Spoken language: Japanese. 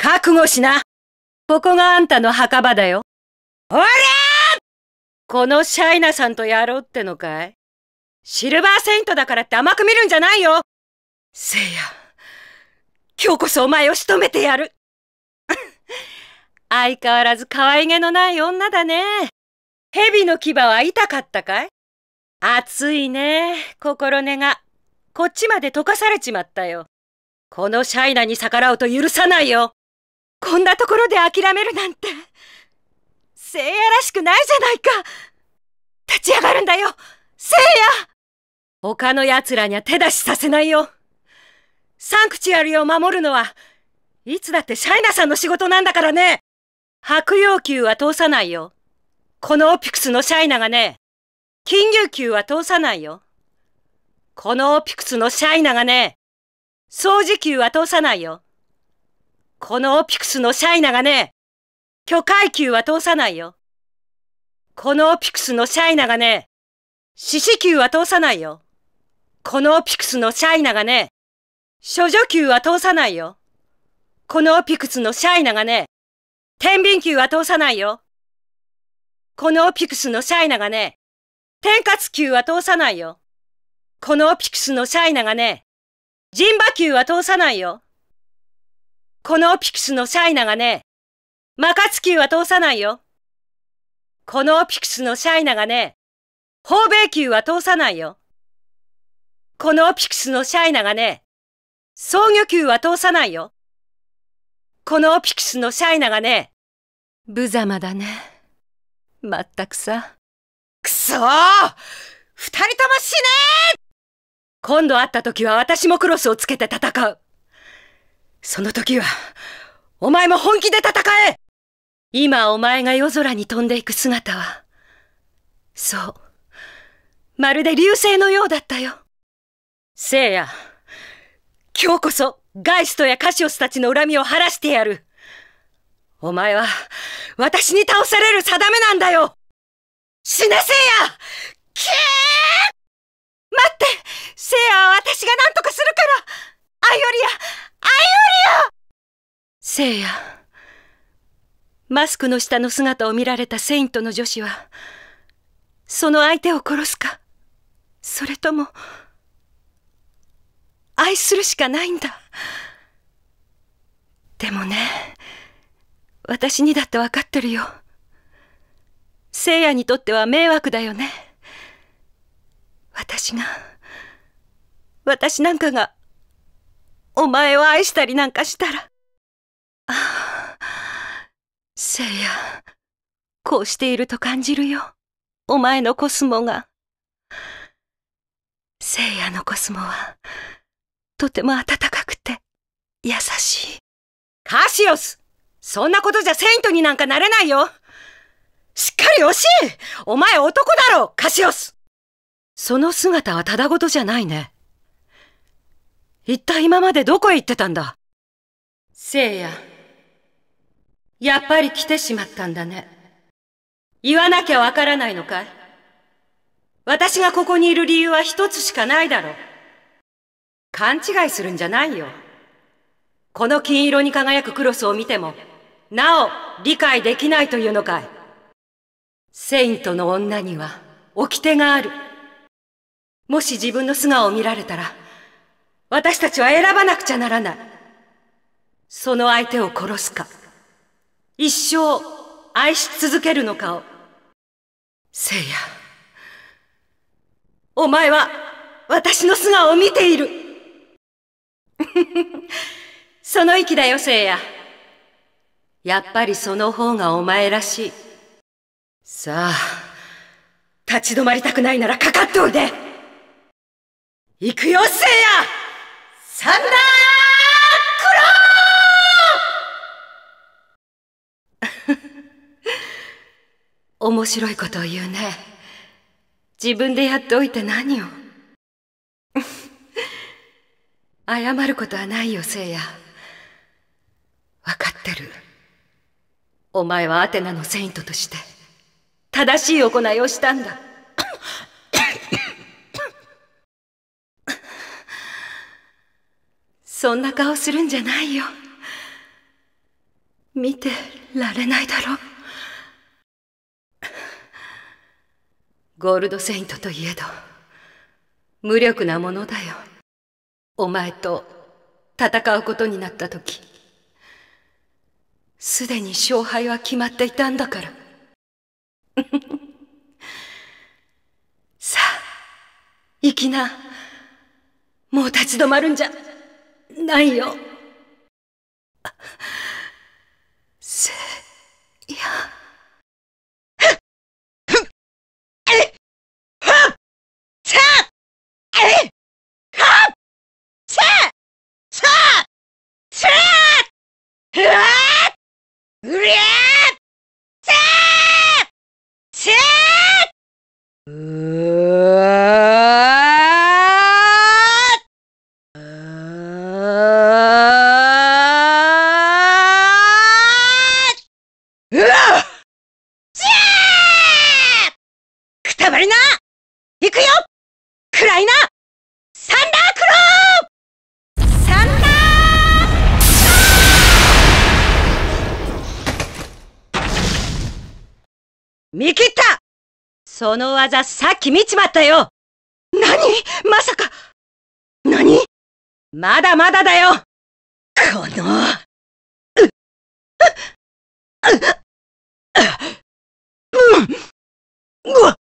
覚悟しなここがあんたの墓場だよ。おらこのシャイナさんとやろうってのかいシルバーセイントだからって甘く見るんじゃないよせいや、今日こそお前を仕留めてやる 相変わらず可愛げのない女だね。蛇の牙は痛かったかい熱いね、心根が。こっちまで溶かされちまったよ。このシャイナに逆らうと許さないよ。こんなところで諦めるなんて聖夜らしくないじゃないか立ち上がるんだよ聖夜他の奴らには手出しさせないよサンクチュアリを守るのはいつだってシャイナさんの仕事なんだからね白要球は通さないよこのオピクスのシャイナがね金牛球は通さないよこのオピクスのシャイナがね掃除球は通さないよこのオピクスのシャイナがね、巨階級は通さないよ。このオピクスのシャイナがね、四子級は通さないよ。このオピクスのシャイナがね、処女級は通さないよ。このオピクスのシャイナがね、天秤級は通さないよ。このオピクスのシャイナがね、天活級は通さないよ。このオピクスのシャイナがね、人馬級は通さないよ。このオピクスのシャイナがね、マカツキューは通さないよ。このオピクスのシャイナがね、方米球は通さないよ。このオピクスのシャイナがね、創魚球は通さないよ。このオピクスのシャイナがね、無様だね。まったくさ。くそー二人とも死ねー今度会った時は私もクロスをつけて戦う。その時は、お前も本気で戦え今お前が夜空に飛んでいく姿は、そう、まるで流星のようだったよ。聖夜、今日こそ、ガイストやカシオスたちの恨みを晴らしてやる。お前は、私に倒される定めなんだよ死ねせ夜やキー待って聖夜は私が何とかするからアイオリアせいやマスクの下の姿を見られたセイントの女子はその相手を殺すかそれとも愛するしかないんだでもね私にだって分かってるよ聖夜にとっては迷惑だよね私が私なんかがお前を愛したりなんかしたら。ああ、せいこうしていると感じるよ。お前のコスモが。せいのコスモは、とても暖かくて、優しい。カシオスそんなことじゃセイントになんかなれないよしっかり惜しいお前男だろカシオスその姿はただごとじゃないね。一体今までどこへ行ってたんだせいや、やっぱり来てしまったんだね。言わなきゃわからないのかい私がここにいる理由は一つしかないだろう。勘違いするんじゃないよ。この金色に輝くクロスを見ても、なお理解できないというのかいセイントの女には掟がある。もし自分の素顔を見られたら、私たちは選ばなくちゃならない。その相手を殺すか、一生愛し続けるのかを。せいや、お前は私の素顔を見ている。その息だよ、せいや。やっぱりその方がお前らしい。さあ、立ち止まりたくないならかかっておいで行くよ、せいやサンダークロー面白いことを言うね。自分でやっておいて何を。謝ることはないよ、せいや。わかってる。お前はアテナのセイントとして、正しい行いをしたんだ。そんな顔するんじゃないよ。見てられないだろ。ゴールドセイントといえど、無力なものだよ。お前と戦うことになった時、すでに勝敗は決まっていたんだから。さあ、行きな。もう立ち止まるんじゃ。ないよ。ライ行くよクライナーサンダークローサンダー見切ったその技さっき見ちまったよ何まさか何まだまだだよこの、う、っう、っう、っう、っう、っう、っう、